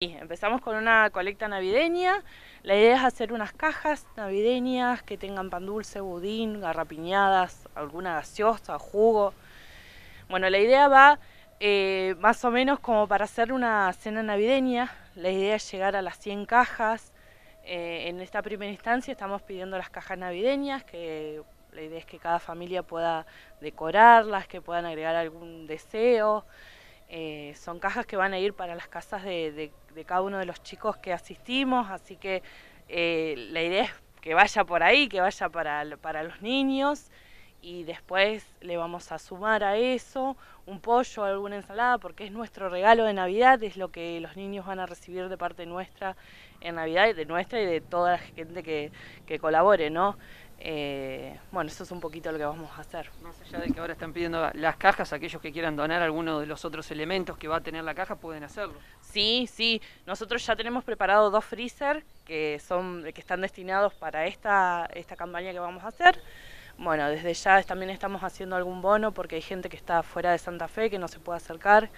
empezamos con una colecta navideña. La idea es hacer unas cajas navideñas que tengan pan dulce, budín, garrapiñadas, alguna gaseosa, jugo. Bueno, la idea va eh, más o menos como para hacer una cena navideña. La idea es llegar a las 100 cajas. Eh, en esta primera instancia estamos pidiendo las cajas navideñas, que la idea es que cada familia pueda decorarlas, que puedan agregar algún deseo. Eh, son cajas que van a ir para las casas de, cada uno de los chicos que asistimos, así que eh, la idea es que vaya por ahí, que vaya para, los niños y después le vamos a sumar a eso un pollo, alguna ensalada, porque es nuestro regalo de Navidad, es lo que los niños van a recibir de parte nuestra en Navidad, de nuestra y de toda la gente que, que colabore, ¿no? Eh, bueno, eso es un poquito lo que vamos a hacer. Más allá de que ahora están pidiendo las cajas, aquellos que quieran donar alguno de los otros elementos que va a tener la caja pueden hacerlo. Sí, sí. Nosotros ya tenemos preparado dos freezer que son que están destinados para esta esta campaña que vamos a hacer. Bueno, desde ya también estamos haciendo algún bono porque hay gente que está fuera de Santa Fe que no se puede acercar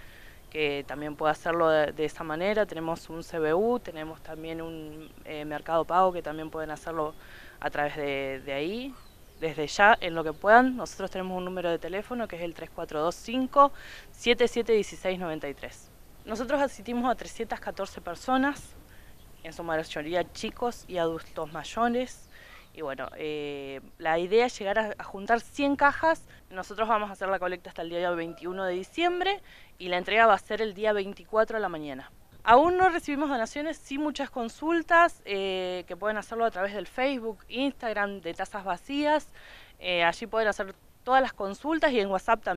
que también puede hacerlo de, esa manera. Tenemos un CBU, tenemos también un eh, mercado pago que también pueden hacerlo a través de, de, ahí. Desde ya, en lo que puedan, nosotros tenemos un número de teléfono que es el 3425 771693. Nosotros asistimos a 314 personas, en su mayoría chicos y adultos mayores y bueno, eh, la idea es llegar a, juntar 100 cajas. Nosotros vamos a hacer la colecta hasta el día 21 de diciembre y la entrega va a ser el día 24 de la mañana. Aún no recibimos donaciones, sí muchas consultas eh, que pueden hacerlo a través del Facebook, Instagram, de Tazas Vacías. Eh, allí pueden hacer todas las consultas y en WhatsApp también.